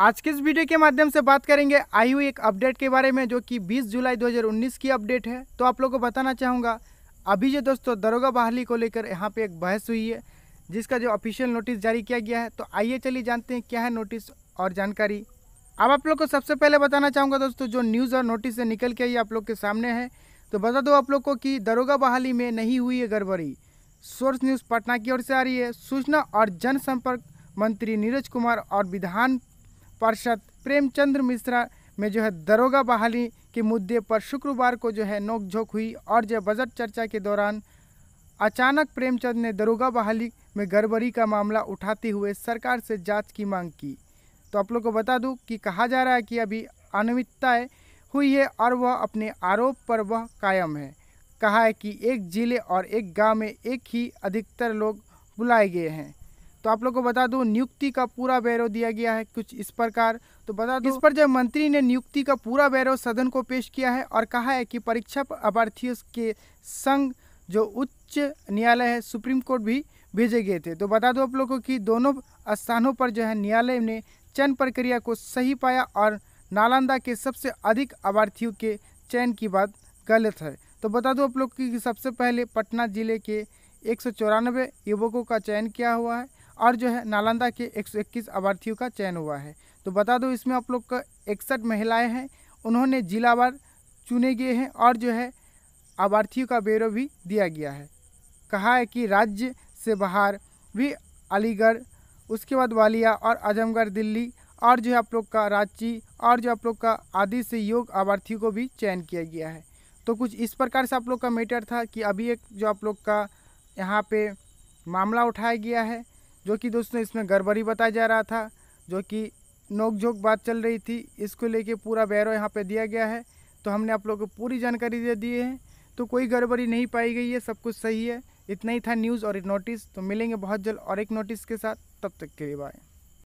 आज के इस वीडियो के माध्यम से बात करेंगे आई हुई एक अपडेट के बारे में जो कि 20 जुलाई 2019 की अपडेट है तो आप लोगों को बताना चाहूँगा अभी जो दोस्तों दरोगा बहाली को लेकर यहाँ पे एक बहस हुई है जिसका जो ऑफिशियल नोटिस जारी किया गया है तो आइए चलिए जानते हैं क्या है नोटिस और जानकारी अब आप लोग को सबसे पहले बताना चाहूँगा दोस्तों जो न्यूज़ और नोटिस से निकल के आई आप लोग के सामने है तो बता दो आप लोग को कि दरोगा बहाली में नहीं हुई है गड़बड़ी सोर्स न्यूज़ पटना की ओर से आ रही है सूचना और जनसंपर्क मंत्री नीरज कुमार और विधान पार्षद प्रेमचंद्र मिश्रा में जो है दरोगा बहाली के मुद्दे पर शुक्रवार को जो है नोकझोंक हुई और जो बजट चर्चा के दौरान अचानक प्रेमचंद ने दरोगा बहाली में गड़बड़ी का मामला उठाते हुए सरकार से जांच की मांग की तो आप लोग को बता दूं कि कहा जा रहा है कि अभी अनियमितताएँ हुई है और वह अपने आरोप पर वह कायम है कहा है कि एक जिले और एक गांव में एक ही अधिकतर लोग बुलाए गए हैं तो आप लोग को बता दूं नियुक्ति का पूरा बैरो दिया गया है कुछ इस प्रकार तो बता दूं इस पर जब मंत्री ने नियुक्ति का पूरा बैरो सदन को पेश किया है और कहा है कि परीक्षा अभ्यर्थियों के संग जो उच्च न्यायालय है सुप्रीम कोर्ट भी भेजे गए थे तो बता दो आप लोगों को कि दोनों स्थानों पर जो है न्यायालय ने चयन प्रक्रिया को सही पाया और नालंदा के सबसे अधिक अभ्यर्थियों के चयन की बात गलत है तो बता दो आप लोग की सबसे पहले पटना जिले के एक युवकों का चयन किया हुआ है और जो है नालंदा के 121 अभ्यर्थियों का चयन हुआ है तो बता दो इसमें आप लोग का इकसठ महिलाएं हैं उन्होंने जिलावार चुने गए हैं और जो है अभ्यर्थियों का ब्यौरा भी दिया गया है कहा है कि राज्य से बाहर भी अलीगढ़ उसके बाद वालिया और आजमगढ़ दिल्ली और जो है आप लोग का रांची और जो आप लोग का आदि से योग अभ्यर्थियों को भी चयन किया गया है तो कुछ इस प्रकार से आप लोग का मैटर था कि अभी एक जो आप लोग का यहाँ पे मामला उठाया गया है जो कि दोस्तों इसमें गड़बड़ी बताया जा रहा था जो कि नोकझोंक बात चल रही थी इसको लेके पूरा बैरो यहाँ पे दिया गया है तो हमने आप लोगों को पूरी जानकारी दे दिए हैं तो कोई गड़बड़ी नहीं पाई गई है सब कुछ सही है इतना ही था न्यूज़ और एक नोटिस तो मिलेंगे बहुत जल्द और एक नोटिस के साथ तब तक के लिए बाएँ